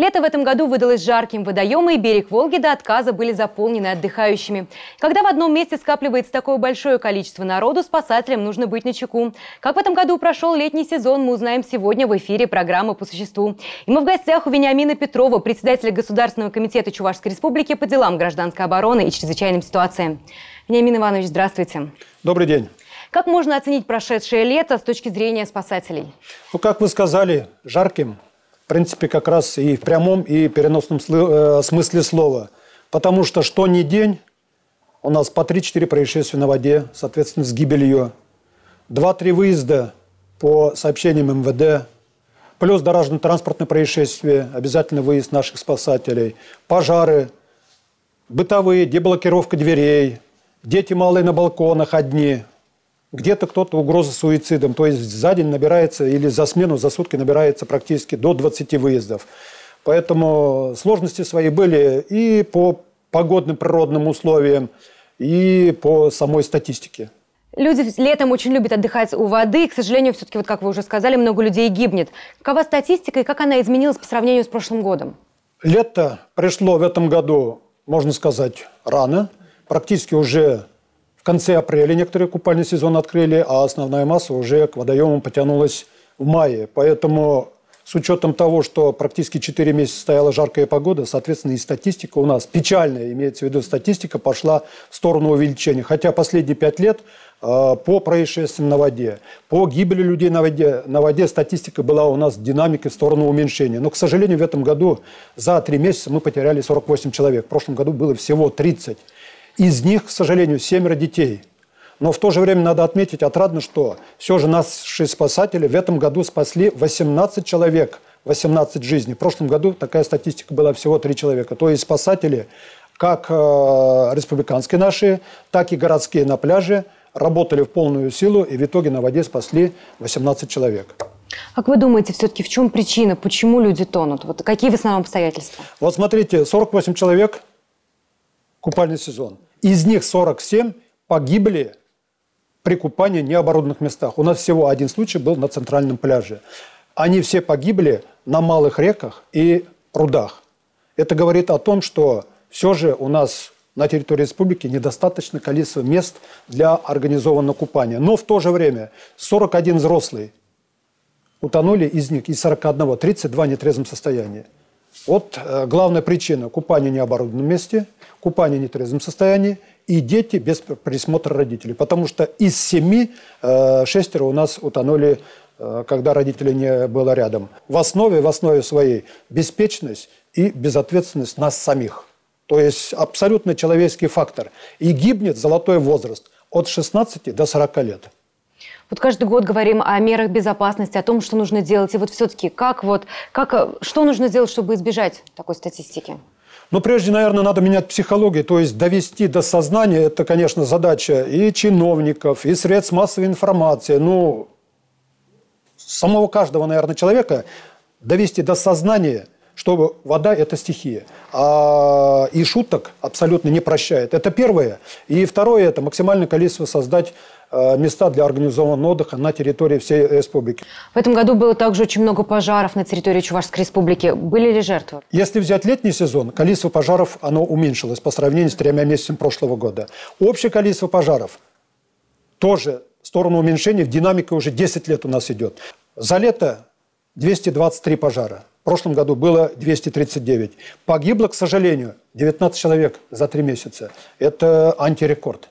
Лето в этом году выдалось жарким. Водоемы и берег Волги до отказа были заполнены отдыхающими. Когда в одном месте скапливается такое большое количество народу, спасателям нужно быть на чеку. Как в этом году прошел летний сезон, мы узнаем сегодня в эфире программы «По существу». И мы в гостях у Вениамина Петрова, председателя Государственного комитета Чувашской Республики по делам гражданской обороны и чрезвычайным ситуациям. Вениамин Иванович, здравствуйте. Добрый день. Как можно оценить прошедшее лето с точки зрения спасателей? Ну, как вы сказали, жарким – в принципе, как раз и в прямом, и переносном э, смысле слова. Потому что что ни день, у нас по 3-4 происшествия на воде, соответственно, с гибелью. 2-3 выезда по сообщениям МВД, плюс дорожно-транспортное происшествие, обязательно выезд наших спасателей, пожары, бытовые, деблокировка дверей, дети малые на балконах одни – где-то кто-то угроза суицидом, то есть за день набирается или за смену, за сутки набирается практически до 20 выездов. Поэтому сложности свои были и по погодным природным условиям, и по самой статистике. Люди летом очень любят отдыхать у воды. И, к сожалению, все-таки, вот как вы уже сказали, много людей гибнет. Какова статистика и как она изменилась по сравнению с прошлым годом? Лето пришло в этом году, можно сказать, рано. Практически уже конце апреля некоторые купальный сезон открыли, а основная масса уже к водоемам потянулась в мае. Поэтому с учетом того, что практически 4 месяца стояла жаркая погода, соответственно, и статистика у нас печальная, имеется в виду статистика, пошла в сторону увеличения. Хотя последние 5 лет э, по происшествиям на воде, по гибели людей на воде, на воде статистика была у нас динамика в сторону уменьшения. Но, к сожалению, в этом году за 3 месяца мы потеряли 48 человек. В прошлом году было всего 30. Из них, к сожалению, семеро детей. Но в то же время надо отметить отрадно, что все же наши спасатели в этом году спасли 18 человек, 18 жизней. В прошлом году такая статистика была всего 3 человека. То есть спасатели, как э, республиканские наши, так и городские на пляже, работали в полную силу и в итоге на воде спасли 18 человек. Как вы думаете, все-таки в чем причина, почему люди тонут? Вот какие в основном обстоятельства? Вот смотрите, 48 человек, купальный сезон – из них 47 погибли при купании в необорудованных местах. У нас всего один случай был на центральном пляже. Они все погибли на малых реках и прудах. Это говорит о том, что все же у нас на территории республики недостаточно количества мест для организованного купания. Но в то же время 41 взрослый утонули из них, из 41, 32 в нетрезвом состоянии. Вот э, главная причина – купание в необорудованном месте, купание в трезвом состоянии и дети без присмотра родителей. Потому что из семи э, шестеро у нас утонули, э, когда родителей не было рядом. В основе, в основе своей беспечность и безответственность нас самих. То есть абсолютно человеческий фактор. И гибнет золотой возраст от 16 до 40 лет. Вот каждый год говорим о мерах безопасности, о том, что нужно делать. И вот все-таки как вот, как, э, что нужно сделать, чтобы избежать такой статистики? Но ну, прежде, наверное, надо менять психологию, то есть довести до сознания, это, конечно, задача и чиновников, и средств массовой информации, ну, самого каждого, наверное, человека, довести до сознания, что вода – это стихия. А, и шуток абсолютно не прощает. Это первое. И второе – это максимальное количество создать Э, места для организованного отдыха на территории всей республики. В этом году было также очень много пожаров на территории Чувашской республики. Были ли жертвы? Если взять летний сезон, количество пожаров оно уменьшилось по сравнению с тремя месяцами прошлого года. Общее количество пожаров тоже в сторону уменьшения, в динамике уже 10 лет у нас идет. За лето 223 пожара. В прошлом году было 239. Погибло, к сожалению, 19 человек за три месяца. Это антирекорд.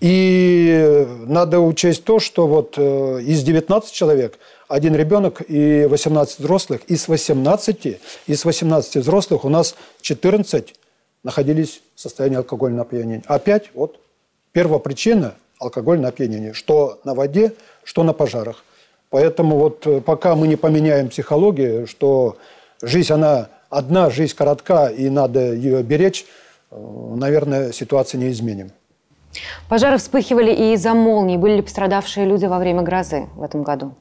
И надо учесть то, что вот э, из 19 человек один ребенок и 18 взрослых. Из 18, из 18 взрослых у нас 14 находились в состоянии алкогольного опьянения. Опять а вот причина алкогольное опьянение, Что на воде, что на пожарах. Поэтому вот э, пока мы не поменяем психологию, что жизнь, она одна, жизнь коротка, и надо ее беречь, э, наверное, ситуацию не изменим. Пожары вспыхивали и из-за молний. Были ли пострадавшие люди во время грозы в этом году?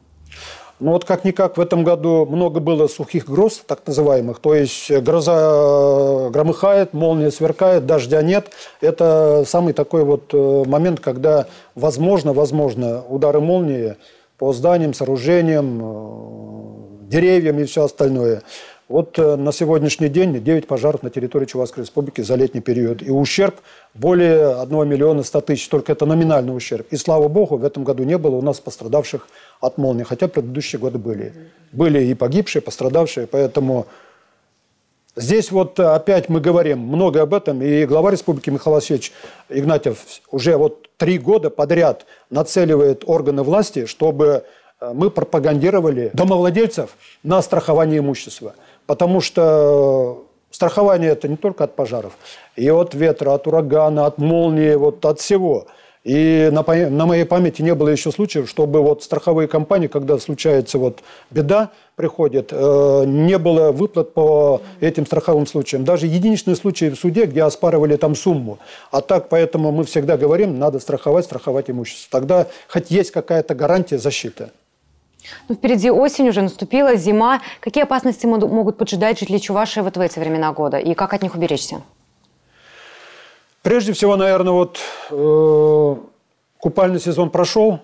Ну вот как-никак в этом году много было сухих гроз, так называемых. То есть э, гроза э, громыхает, молния сверкает, дождя нет. Это самый такой вот э, момент, когда возможно, возможно, удары молнии по зданиям, сооружениям, деревьям и все остальное. Вот э, на сегодняшний день 9 пожаров на территории Чувашской Республики за летний период. И ущерб более 1 миллиона 100 тысяч. Только это номинальный ущерб. И слава богу, в этом году не было у нас пострадавших от молнии. Хотя предыдущие годы были. Были и погибшие, и пострадавшие. Поэтому Здесь вот э, опять мы говорим много об этом, и глава республики Михаил Васильевич Игнатьев уже вот три года подряд нацеливает органы власти, чтобы мы пропагандировали домовладельцев на страхование имущества. Потому что э, страхование – это не только от пожаров, и от ветра, от урагана, от молнии, вот от всего. И на, на моей памяти не было еще случаев, чтобы вот страховые компании, когда случается вот беда, приходит, э, не было выплат по этим страховым случаям. Даже единичные случаи в суде, где оспаривали там сумму. А так, поэтому мы всегда говорим, надо страховать, страховать имущество. Тогда хоть есть какая-то гарантия защиты. Ну, впереди осень, уже наступила зима. Какие опасности могут поджидать жителей Чувашии вот в эти времена года? И как от них уберечься? Прежде всего, наверное, вот э, купальный сезон прошел,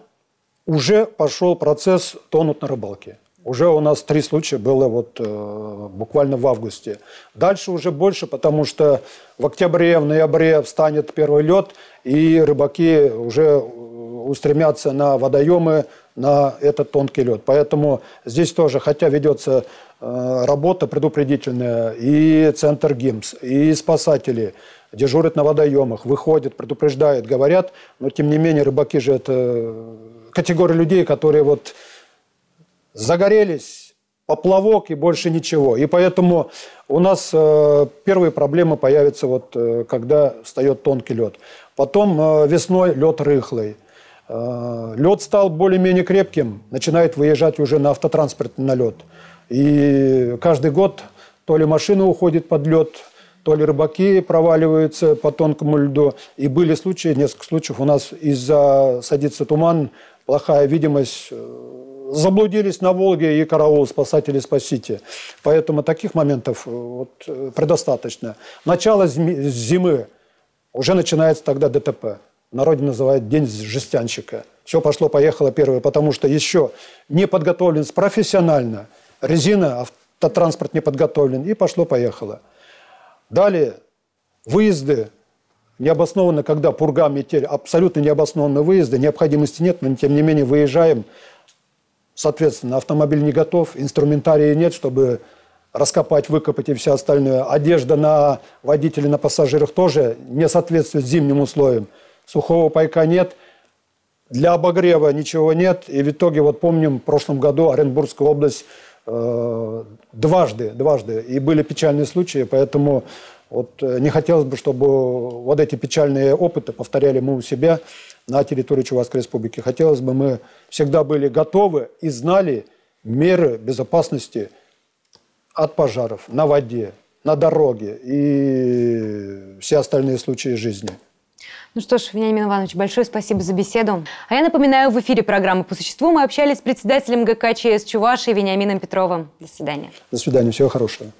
уже пошел процесс тонут на рыбалке. Уже у нас три случая было вот э, буквально в августе. Дальше уже больше, потому что в октябре, в ноябре встанет первый лед, и рыбаки уже э, устремятся на водоемы на этот тонкий лед. Поэтому здесь тоже, хотя ведется э, работа предупредительная, и центр ГИМС, и спасатели дежурят на водоемах, выходят, предупреждают, говорят, но тем не менее рыбаки же это категория людей, которые вот загорелись, поплавок и больше ничего. И поэтому у нас э, первые проблемы появятся вот э, когда встает тонкий лед. Потом весной лед рыхлый – Э, лед стал более-менее крепким, начинает выезжать уже на автотранспорт на лед, И каждый год то ли машина уходит под лед, то ли рыбаки проваливаются по тонкому льду. И были случаи, несколько случаев у нас из-за садится туман, плохая видимость, э, заблудились на Волге и караул спасатели спасите. Поэтому таких моментов э, вот, предостаточно. Начало зимы, уже начинается тогда ДТП в народе называют день жестянщика. Все пошло-поехало первое, потому что еще не подготовлен профессионально, резина, автотранспорт не подготовлен, и пошло-поехало. Далее, выезды необоснованно, когда пурга, метель, абсолютно необоснованно выезды, необходимости нет, но тем не менее выезжаем. Соответственно, автомобиль не готов, инструментария нет, чтобы раскопать, выкопать и все остальное. Одежда на водителя, на пассажирах тоже не соответствует зимним условиям сухого пайка нет, для обогрева ничего нет. И в итоге, вот помним, в прошлом году Оренбургская область э, дважды, дважды, и были печальные случаи, поэтому вот э, не хотелось бы, чтобы вот эти печальные опыты повторяли мы у себя на территории Чувашской Республики. Хотелось бы, мы всегда были готовы и знали меры безопасности от пожаров на воде, на дороге и все остальные случаи жизни. Ну что ж, Вениамин Иванович, большое спасибо за беседу. А я напоминаю, в эфире программы «По существу» мы общались с председателем ГКЧС ЧС Чуваши Вениамином Петровым. До свидания. До свидания. Всего хорошего.